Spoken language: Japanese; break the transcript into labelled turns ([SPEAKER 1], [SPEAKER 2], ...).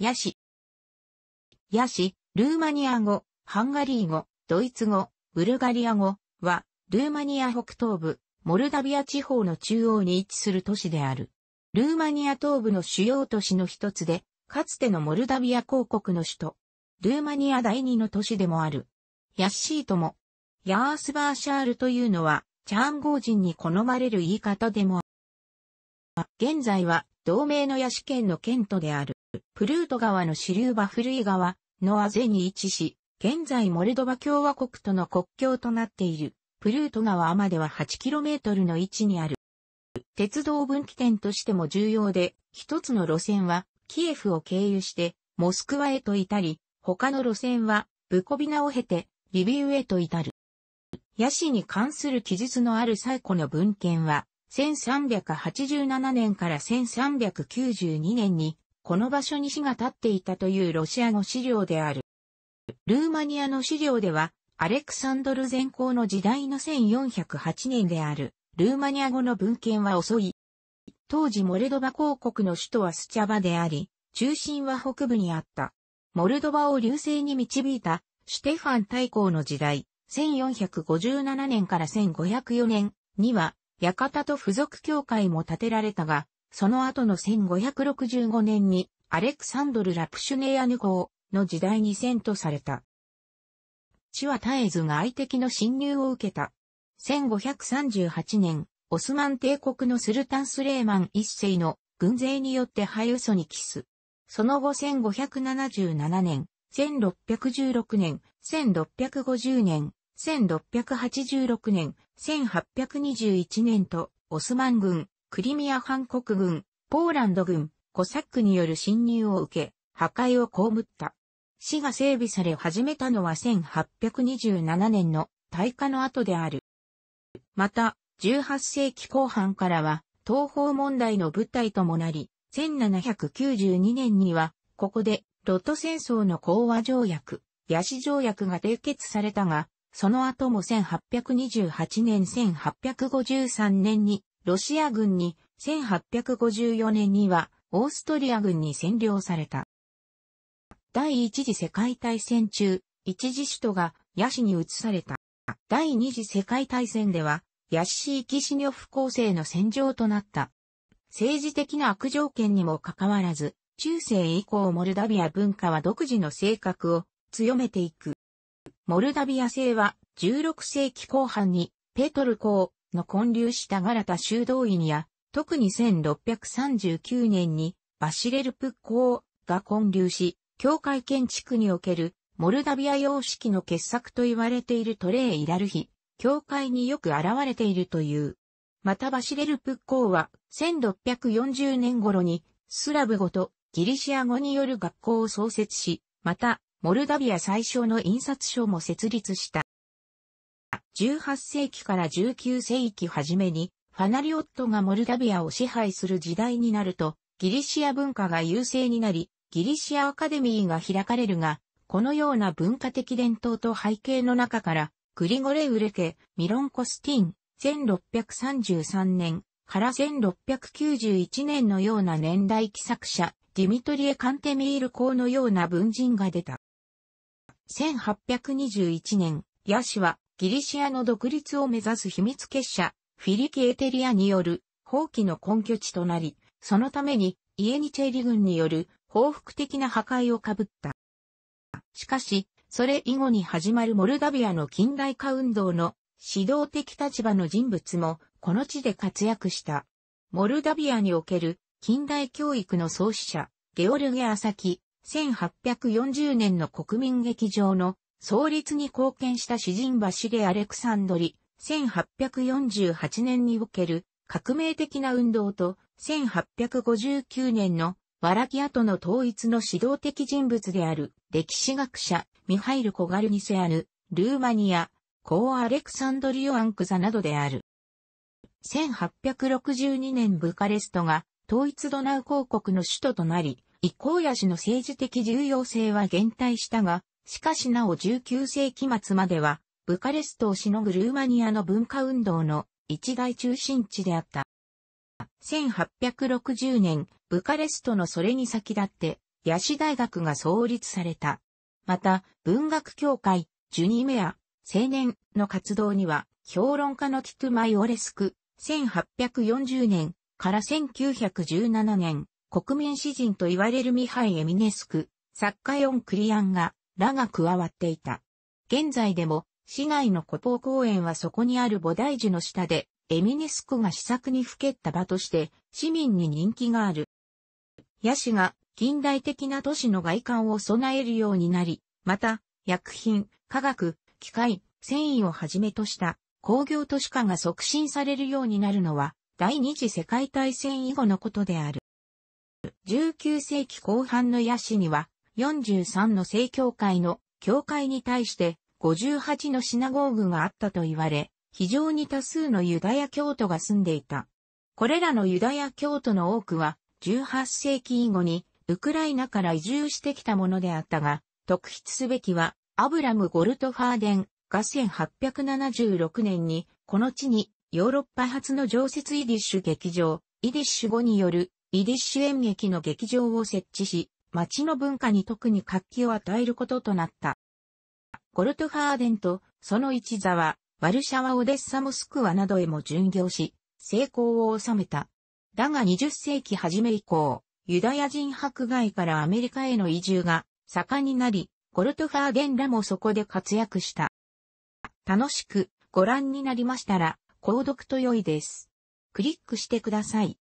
[SPEAKER 1] ヤシ。ヤシ、ルーマニア語、ハンガリー語、ドイツ語、ブルガリア語は、ルーマニア北東部、モルダビア地方の中央に位置する都市である。ルーマニア東部の主要都市の一つで、かつてのモルダビア公国の首都。ルーマニア第二の都市でもある。ヤッシーとも、ヤースバーシャールというのは、チャーンゴー人に好まれる言い方でもある。現在は、同盟のヤシ県の県都である。プルート川の支流バフルイ川ノアゼに位置し、現在モルドバ共和国との国境となっている、プルート川までは 8km の位置にある。鉄道分岐点としても重要で、一つの路線は、キエフを経由して、モスクワへと至り、他の路線は、ブコビナを経て、リビウへと至る。ヤシに関する記述のある最古の文献は、1387年から1392年にこの場所に市が立っていたというロシアの資料である。ルーマニアの資料では、アレクサンドル前行の時代の1408年である、ルーマニア語の文献は遅い。当時モルドバ公国の首都はスチャバであり、中心は北部にあった。モルドバを流星に導いた、シュテファン大公の時代、1457年から1504年には、館と付属教会も建てられたが、その後の1565年にアレクサンドル・ラプシュネーアヌ公の時代に遷都された。地は絶えず外敵の侵入を受けた。1538年、オスマン帝国のスルタンスレーマン一世の軍勢によってハユソにキス。その後1577年、1616年、1650年、1686年、1821年と、オスマン軍、クリミア反国軍、ポーランド軍、コサックによる侵入を受け、破壊を被った。市が整備され始めたのは1827年の大火の後である。また、18世紀後半からは、東方問題の舞台ともなり、1792年には、ここで、ロト戦争の講和条約、ヤシ条約が締結されたが、その後も1828年1853年にロシア軍に1854年にはオーストリア軍に占領された。第一次世界大戦中、一時首都がヤシに移された。第二次世界大戦では、ヤシシー・キシニョフ構成の戦場となった。政治的な悪条件にもかかわらず、中世以降モルダビア文化は独自の性格を強めていく。モルダビア製は16世紀後半にペトル公、の混流したガラタ修道院や、特に1639年にバシレルプッコーが混流し、教会建築におけるモルダビア様式の傑作と言われているトレー・イラルヒ、教会によく現れているという。またバシレルプッコーは1640年頃にスラブ語とギリシア語による学校を創設し、またモルダビア最小の印刷所も設立した。18世紀から19世紀初めに、ファナリオットがモルダビアを支配する時代になると、ギリシア文化が優勢になり、ギリシアアカデミーが開かれるが、このような文化的伝統と背景の中から、グリゴレウレケ、ミロンコスティン、1633年から1691年のような年代記作者、ディミトリエ・カンテミール公のような文人が出た。1821年、ヤシはギリシアの独立を目指す秘密結社、フィリキエテリアによる放棄の根拠地となり、そのためにイエニチェリ軍による報復的な破壊をかぶった。しかし、それ以後に始まるモルダビアの近代化運動の指導的立場の人物もこの地で活躍した。モルダビアにおける近代教育の創始者、ゲオルゲ・アサキ、1840年の国民劇場の創立に貢献した詩人バシレ・アレクサンドリ、1848年における革命的な運動と、1859年のワラキアとの統一の指導的人物である歴史学者ミハイル・コガルニセアヌ、ルーマニア、コー・アレクサンドリオ・アンクザなどである。1862年ブカレストが統一ドナウ公国の首都となり、イコーヤ氏の政治的重要性は減退したが、しかしなお19世紀末までは、ブカレストをしのぐルーマニアの文化運動の一大中心地であった。1860年、ブカレストのそれに先立って、ヤシ大学が創立された。また、文学協会、ジュニメア、青年の活動には、評論家のティトゥ・マイオレスク、1840年から1917年、国民詩人と言われるミハイ・エミネスク、作家ヨン・クリアンが、らが加わっていた。現在でも、市内の古宝公園はそこにある菩提樹の下で、エミネスクが試作にふけった場として、市民に人気がある。ヤシが近代的な都市の外観を備えるようになり、また、薬品、化学、機械、繊維をはじめとした工業都市化が促進されるようになるのは、第二次世界大戦以後のことである。19世紀後半のヤシには、43の正教会の教会に対して58のシナゴーグがあったと言われ、非常に多数のユダヤ教徒が住んでいた。これらのユダヤ教徒の多くは18世紀以後にウクライナから移住してきたものであったが、特筆すべきはアブラム・ゴルトファーデンが1876年にこの地にヨーロッパ初の常設イディッシュ劇場、イディッシュ語によるイディッシュ演劇の劇場を設置し、町の文化に特に活気を与えることとなった。ゴルトファーデンとその一座は、ワルシャワオデッサモスクワなどへも巡業し、成功を収めた。だが20世紀初め以降、ユダヤ人迫害からアメリカへの移住が盛んになり、ゴルトファーデンらもそこで活躍した。楽しくご覧になりましたら、購読と良いです。クリックしてください。